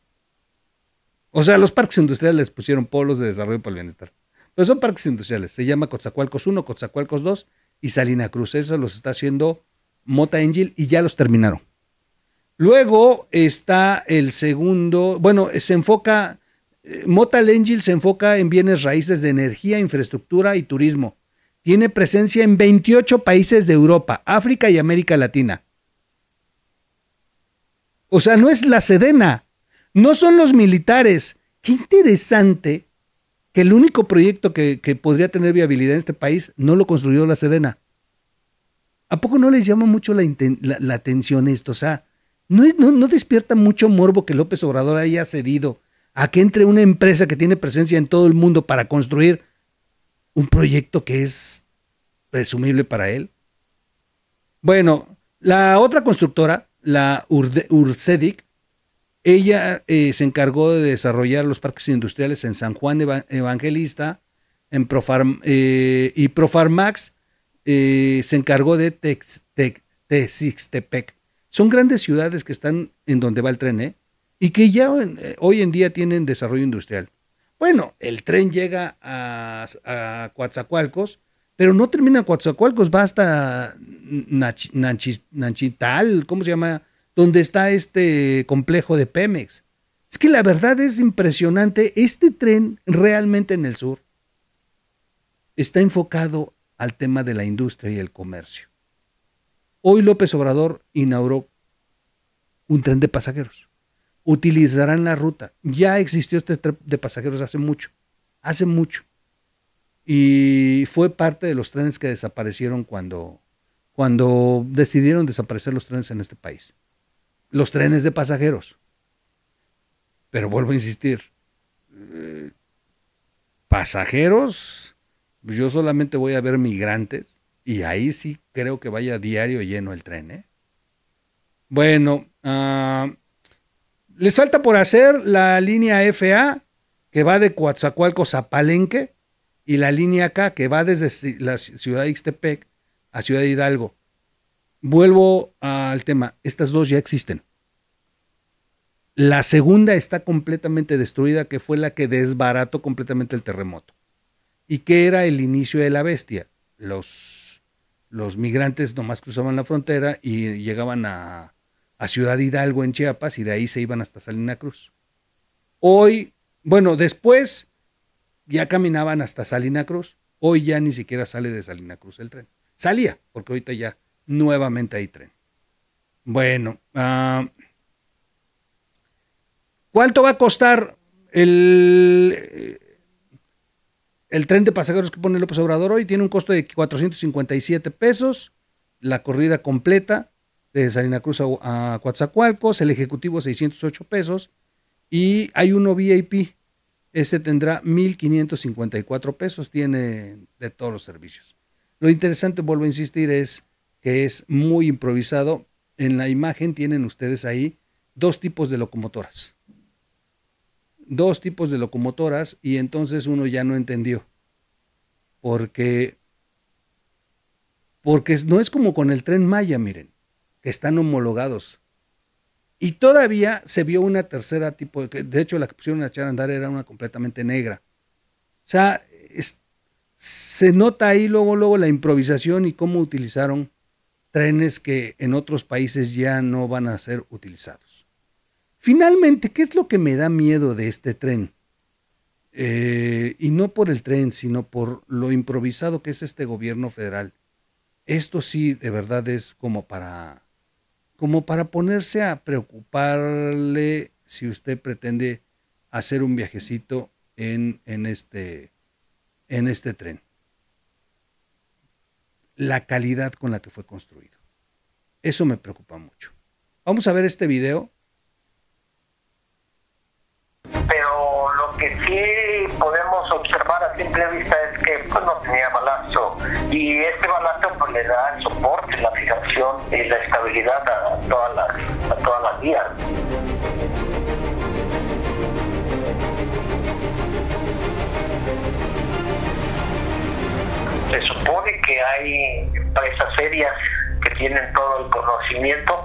A: O sea, los parques industriales les pusieron polos de desarrollo para el bienestar. Pero son parques industriales. Se llama Coatzacoalcos 1, Coatzacoalcos 2 y Salina Cruz. Eso los está haciendo Mota Angel y ya los terminaron. Luego está el segundo, bueno, se enfoca, eh, Mota Angel se enfoca en bienes raíces de energía, infraestructura y turismo. Tiene presencia en 28 países de Europa, África y América Latina. O sea, no es la Sedena, no son los militares. Qué interesante que el único proyecto que, que podría tener viabilidad en este país no lo construyó la Sedena. ¿A poco no les llama mucho la, atención esto? O sea, ¿no, ¿no, despierta mucho morbo que López Obrador haya cedido a que entre una empresa que tiene presencia en todo el mundo para construir un proyecto que es presumible para él? Bueno, la otra constructora, la Urcedic, ella eh, se encargó de desarrollar los parques industriales en San Juan Evangelista en eh, y Profarmax eh, se encargó de Textepec. Son grandes ciudades que están en donde va el tren, ¿eh? Y que ya eh, hoy en día tienen desarrollo industrial. Bueno, el tren llega a, a pero no termina en Coatzacoalcos, va hasta Nanchital, ¿cómo se llama? Donde está este complejo de Pemex. Es que la verdad es impresionante, este tren realmente en el sur está enfocado al tema de la industria y el comercio. Hoy López Obrador inauguró un tren de pasajeros. Utilizarán la ruta. Ya existió este tren de pasajeros hace mucho, hace mucho. Y fue parte de los trenes que desaparecieron cuando, cuando decidieron desaparecer los trenes en este país. Los trenes de pasajeros. Pero vuelvo a insistir, eh, pasajeros yo solamente voy a ver migrantes y ahí sí creo que vaya diario lleno el tren. ¿eh? Bueno, ah, les falta por hacer la línea FA que va de Coatzacoalcos a Palenque y la línea K que va desde la ciudad de Ixtepec a Ciudad de Hidalgo. Vuelvo al tema, estas dos ya existen. La segunda está completamente destruida, que fue la que desbarató completamente el terremoto. ¿Y qué era el inicio de la bestia? Los, migrantes nomás cruzaban la frontera y llegaban a, Ciudad Hidalgo en Chiapas y de ahí se iban hasta Salina Cruz. Hoy, bueno, después ya caminaban hasta Salina Cruz. Hoy ya ni siquiera sale de Salina Cruz el tren. Salía, porque ahorita ya nuevamente hay tren. Bueno, ah, ¿cuánto va a costar el, el tren de pasajeros que pone López Obrador hoy tiene un costo de 457 pesos. La corrida completa de Salina Cruz a, a Coatzacoalcos, el ejecutivo 608 pesos. Y hay uno VIP, ese tendrá 1.554 pesos, tiene de todos los servicios. Lo interesante, vuelvo a insistir, es que es muy improvisado. En la imagen tienen ustedes ahí dos tipos de locomotoras dos tipos de locomotoras y entonces uno ya no entendió. Porque, porque no es como con el tren Maya, miren, que están homologados. Y todavía se vio una tercera tipo, de, de hecho la que pusieron a echar a andar era una completamente negra. O sea, se nota ahí luego, luego la improvisación y cómo utilizaron trenes que en otros países ya no van a ser utilizados. Finalmente, ¿qué es lo que me da miedo de este tren? Eh, y no por el tren, sino por lo improvisado que es este gobierno federal. Esto sí, de verdad, es como para, como para ponerse a preocuparle si usted pretende hacer un viajecito en, en, este, en este tren. La calidad con la que fue construido. Eso me preocupa mucho. Vamos a ver este video
B: simple vista es que pues, no tenía balazo y este balazo pues, le da el soporte, la fijación y la estabilidad a a
A: todas las vías. Se supone que
B: hay empresas serias que tienen todo el conocimiento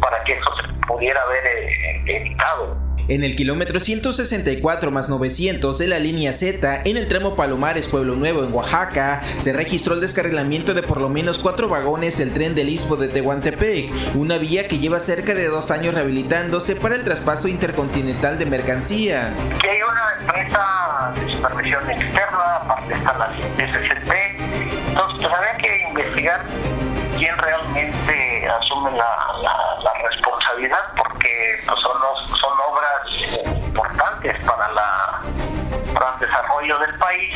B: para que eso se pudiera haber eh, evitado en el kilómetro 164 más 900 de la línea Z en el tramo Palomares Pueblo Nuevo en Oaxaca, se registró el descarrilamiento de por lo menos cuatro vagones del tren del Istmo de Tehuantepec, una vía que lleva cerca de dos años rehabilitándose para el traspaso intercontinental de mercancía. hay una empresa de supervisión externa, aparte está la SST, entonces pues, que investigar quién realmente asume la,
A: responsabilidad son, son obras importantes para, la, para el desarrollo del país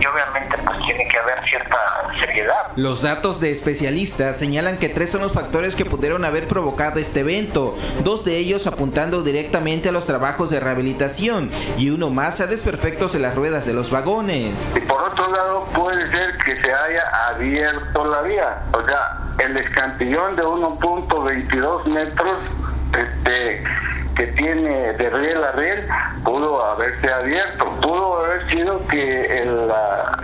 A: y obviamente pues tiene que haber cierta
B: seriedad. Los datos de especialistas señalan que tres son los factores que pudieron haber provocado este evento, dos de ellos apuntando directamente a los trabajos de rehabilitación y uno más a desperfectos en las ruedas de los vagones. Y
A: por otro lado puede ser que se haya abierto la vía, o sea, el escantillón de 1.22 metros este, que tiene de riel a riel pudo haberse abierto, pudo haber sido que en la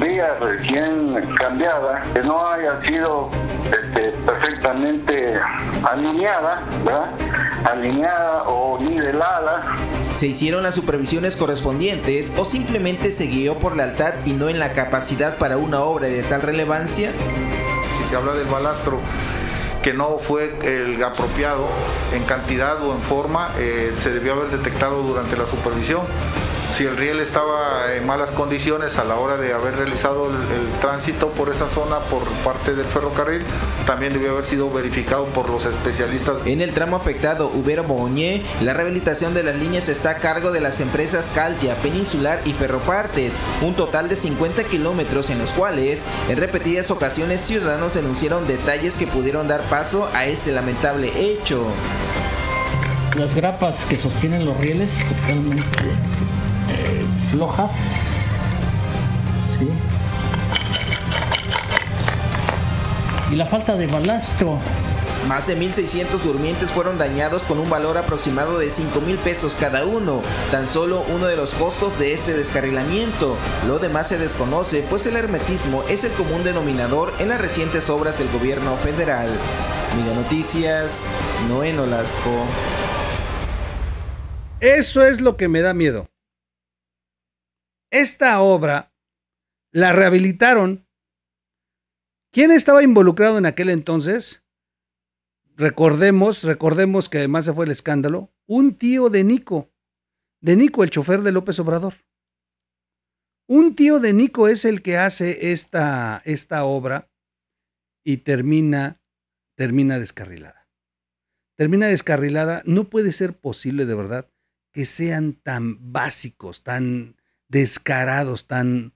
A: vía recién cambiada, que no haya sido este, perfectamente alineada, ¿verdad? alineada o nivelada.
B: Se hicieron las supervisiones correspondientes o simplemente se guió por lealtad y no en la capacidad para una obra de tal relevancia. Si se habla del balastro, que no fue el apropiado en cantidad o en forma, eh, se debió haber detectado durante la supervisión si el riel estaba en malas condiciones a la hora de haber realizado el, tránsito por esa zona por parte del ferrocarril, también debió haber sido verificado por los especialistas. En el tramo afectado Ubero Boñé, la rehabilitación de las líneas está a cargo de las empresas Caltia, Peninsular y Ferropartes, un total de 50 kilómetros en los cuales en repetidas ocasiones ciudadanos denunciaron detalles que pudieron dar paso a ese lamentable hecho. Las grapas que sostienen los rieles totalmente lojas Y la falta de balasto. Más de 1.600 durmientes fueron dañados con un valor aproximado de 5.000 pesos cada uno, tan solo uno de los costos de este descarrilamiento. Lo demás se desconoce, pues el hermetismo es el común denominador en las recientes obras del gobierno federal. Mira Noticias,
A: Noé Nolasco. Eso es lo que me da miedo. Esta obra la rehabilitaron. ¿Quién estaba involucrado en aquel entonces? Recordemos, recordemos que además se fue el escándalo, un tío de Nico, de Nico, el chofer de López Obrador. Un tío de Nico es el que hace esta, esta obra y termina, termina descarrilada. Termina descarrilada. No puede ser posible de verdad que sean tan básicos, tan, descarados, tan,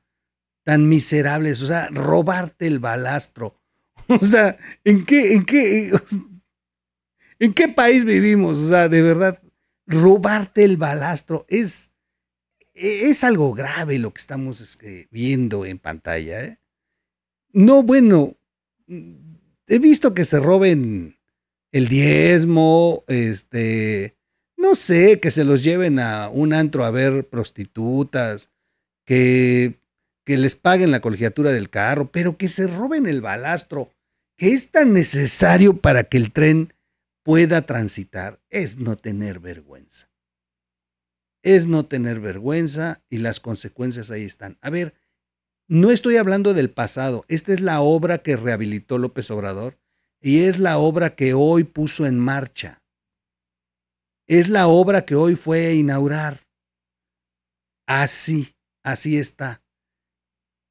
A: tan miserables, o sea, robarte el balastro. [laughs] O sea, ¿en qué, en qué, en qué país vivimos? O sea, de verdad, robarte el balastro es, es algo grave lo que estamos este, viendo en pantalla. ¿eh? No, bueno, he visto que se roben el diezmo, este, no sé, que se los lleven a un antro a ver prostitutas, que, que les paguen la colegiatura del carro, pero que se roben el balastro, que es tan necesario para que el tren pueda transitar, es no tener vergüenza. Es no tener vergüenza y las consecuencias ahí están. A ver, no estoy hablando del pasado, esta es la obra que rehabilitó López Obrador y es la obra que hoy puso en marcha es la obra que hoy fue inaugurar. Así, así está.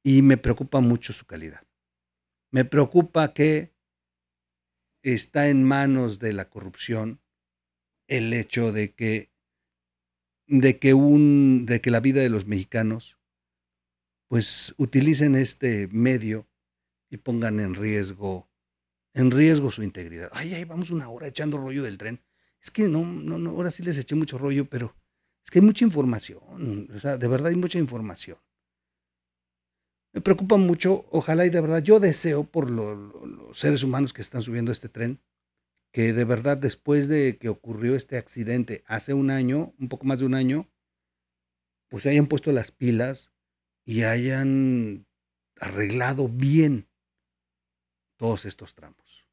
A: Y me preocupa mucho su calidad. Me preocupa que está en manos de la corrupción el hecho de que de que un de que la vida de los mexicanos pues utilicen este medio y pongan en riesgo en riesgo su integridad. Ay, ay, vamos una hora echando rollo del tren es que no, no, ahora sí les eché mucho rollo, pero es que hay mucha información, o sea, de verdad hay mucha información. Me preocupa mucho, ojalá y de verdad, yo deseo por los seres humanos que están subiendo este tren, que de verdad después de que ocurrió este accidente hace un año, un poco más de un año, pues se hayan puesto las pilas y hayan arreglado bien todos estos tramos.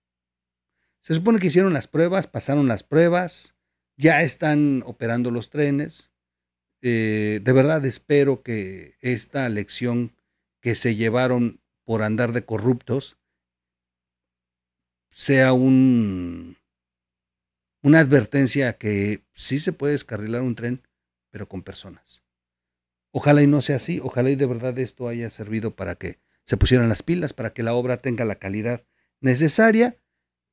A: Se supone que hicieron las pruebas, pasaron las pruebas, ya están operando los trenes. Eh, de verdad espero que esta lección que se llevaron por andar de corruptos sea un, una advertencia que sí se puede descarrilar un tren, pero con personas. Ojalá y no sea así, ojalá y de verdad esto haya servido para que se pusieran las pilas, para que la obra tenga la calidad necesaria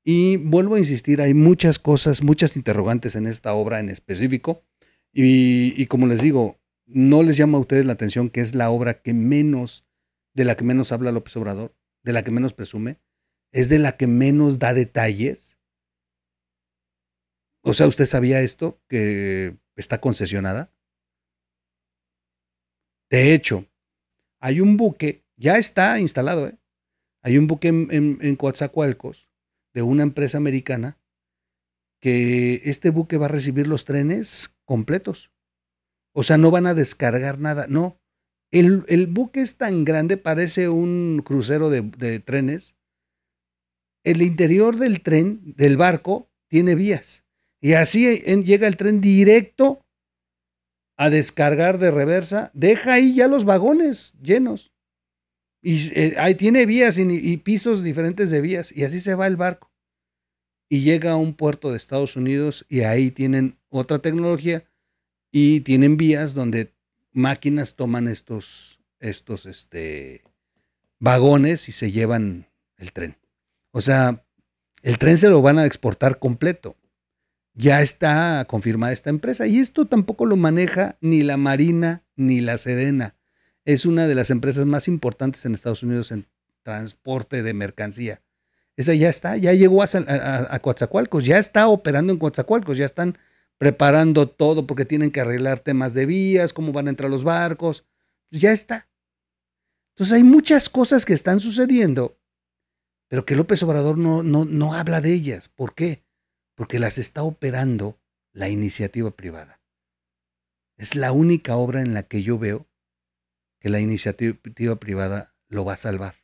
A: y vuelvo a insistir, hay muchas cosas, muchas interrogantes en esta obra en específico. Y, como les digo, no les llama a ustedes la atención que es la obra que menos, de la que menos habla López Obrador, de la que menos presume, es de la que menos da detalles. O sea, ¿usted sabía esto? Que está concesionada. De hecho, hay un buque, ya está instalado, ¿eh? hay un buque en, en Coatzacoalcos de una empresa americana que este buque va a recibir los trenes completos. O sea, no van a descargar nada, no. El, buque es tan grande, parece un crucero de, de trenes. El interior del tren, del barco, tiene vías. Y así llega el tren directo a descargar de reversa. Deja ahí ya los vagones llenos. Y eh, ahí tiene vías y, pisos diferentes de vías. Y así se va el barco. Y llega a un puerto de Estados Unidos y ahí tienen otra tecnología y tienen vías donde máquinas toman estos, estos este, vagones y se llevan el tren. O sea, el tren se lo van a exportar completo. Ya está confirmada esta empresa. Y esto tampoco lo maneja ni la Marina ni la Sedena es una de las empresas más importantes en Estados Unidos en transporte de mercancía. Esa ya está, ya llegó a, a, Coatzacoalcos, ya está operando en Coatzacoalcos, ya están preparando todo porque tienen que arreglar temas de vías, cómo van a entrar los barcos, pues ya está. Entonces hay muchas cosas que están sucediendo, pero que López Obrador no, no, no habla de ellas. ¿Por qué? Porque las está operando la iniciativa privada. Es la única obra en la que yo veo que la iniciativa privada lo va a salvar.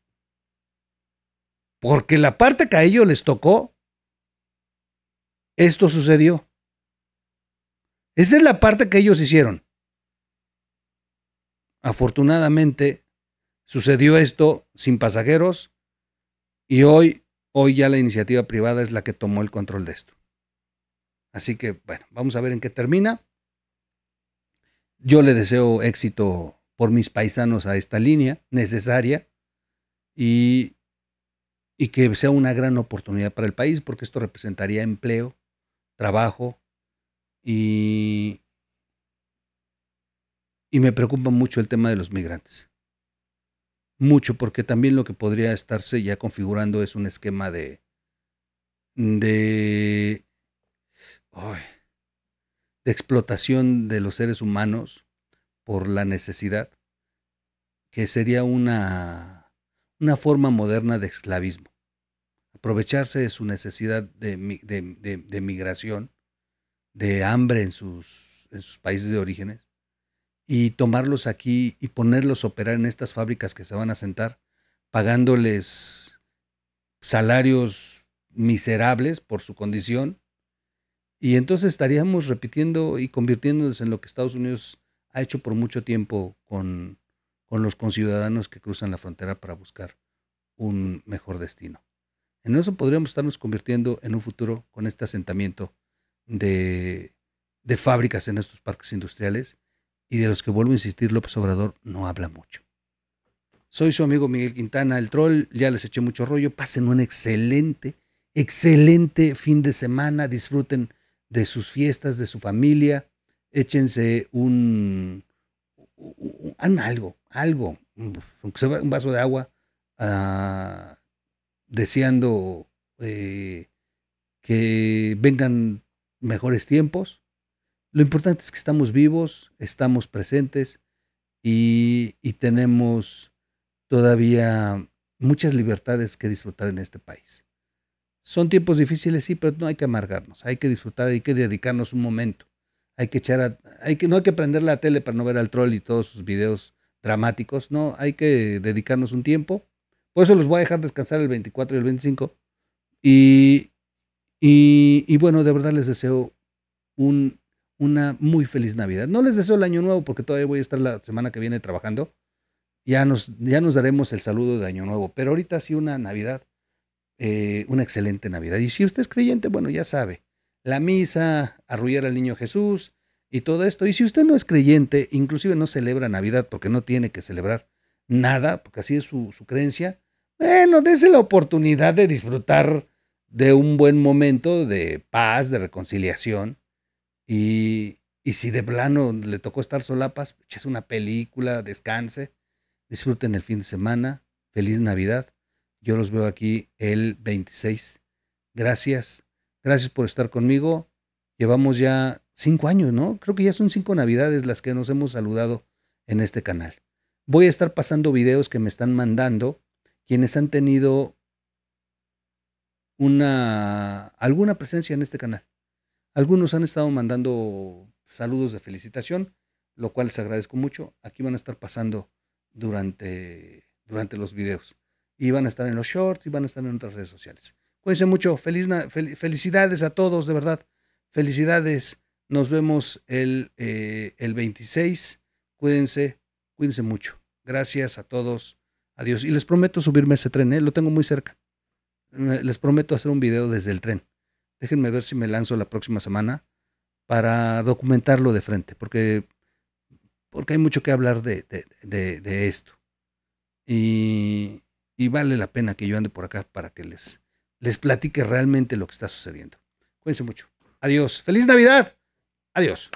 A: Porque la parte que a ellos les tocó, esto sucedió. Esa es la parte que ellos hicieron. Afortunadamente, sucedió esto sin pasajeros y hoy, hoy ya la iniciativa privada es la que tomó el control de esto. Así que, bueno, vamos a ver en qué termina. Yo le deseo éxito por mis paisanos a esta línea necesaria y, y que sea una gran oportunidad para el país, porque esto representaría empleo, trabajo y, y me preocupa mucho el tema de los migrantes. Mucho, porque también lo que podría estarse ya configurando es un esquema de. de. de explotación de los seres humanos por la necesidad, que sería una, una forma moderna de esclavismo. Aprovecharse de su necesidad de, de, migración, de hambre en sus, en sus países de orígenes, y tomarlos aquí y ponerlos a operar en estas fábricas que se van a sentar, pagándoles salarios miserables por su condición. Y entonces estaríamos repitiendo y convirtiéndonos en lo que Estados Unidos ha hecho por mucho tiempo con, los conciudadanos que cruzan la frontera para buscar un mejor destino. En eso podríamos estarnos convirtiendo en un futuro con este asentamiento de, de fábricas en estos parques industriales y de los que vuelvo a insistir, López Obrador no habla mucho. Soy su amigo Miguel Quintana, el troll, ya les eché mucho rollo, pasen un excelente, excelente fin de semana, disfruten de sus fiestas, de su familia, échense un, algo, algo, un vaso de agua, ah, deseando eh, que vengan mejores tiempos. Lo importante es que estamos vivos, estamos presentes y tenemos todavía muchas libertades que disfrutar en este país. Son tiempos difíciles, sí, pero no hay que amargarnos, hay que disfrutar, hay que dedicarnos un momento hay que echar hay que, no hay que prender la tele para no ver al troll y todos sus videos dramáticos, no, hay que dedicarnos un tiempo. Por eso los voy a dejar descansar el 24 y el 25. Y, y, bueno, de verdad les deseo un, una muy feliz Navidad. No les deseo el año nuevo porque todavía voy a estar la semana que viene trabajando. Ya nos, ya nos daremos el saludo de año nuevo, pero ahorita sí una Navidad, eh, una excelente Navidad. Y si usted es creyente, bueno, ya sabe, la misa, arrullar al niño Jesús y todo esto. Y si usted no es creyente, inclusive no celebra Navidad porque no tiene que celebrar nada, porque así es su, creencia, bueno, dése la oportunidad de disfrutar de un buen momento de paz, de reconciliación. Y, si de plano le tocó estar solapas, es una película, descanse, disfruten el fin de semana. Feliz Navidad. Yo los veo aquí el 26. Gracias. Gracias por estar conmigo. Llevamos ya cinco años, ¿no? Creo que ya son cinco navidades las que nos hemos saludado en este canal. Voy a estar pasando videos que me están mandando quienes han tenido una alguna presencia en este canal. Algunos han estado mandando saludos de felicitación, lo cual les agradezco mucho. Aquí van a estar pasando durante, durante los videos. Y van a estar en los shorts y van a estar en otras redes sociales. Cuídense mucho. felicidades a todos, de verdad. Felicidades. Nos vemos el, eh, el 26. Cuídense, cuídense mucho. Gracias a todos. Adiós. Y les prometo subirme a ese tren, eh, lo tengo muy cerca. Les prometo hacer un video desde el tren. Déjenme ver si me lanzo la próxima semana para documentarlo de frente, porque, porque hay mucho que hablar de, esto. Y, y vale la pena que yo ande por acá para que les, les platique realmente lo que está sucediendo. Cuídense mucho. Adiós. Feliz Navidad. Adiós.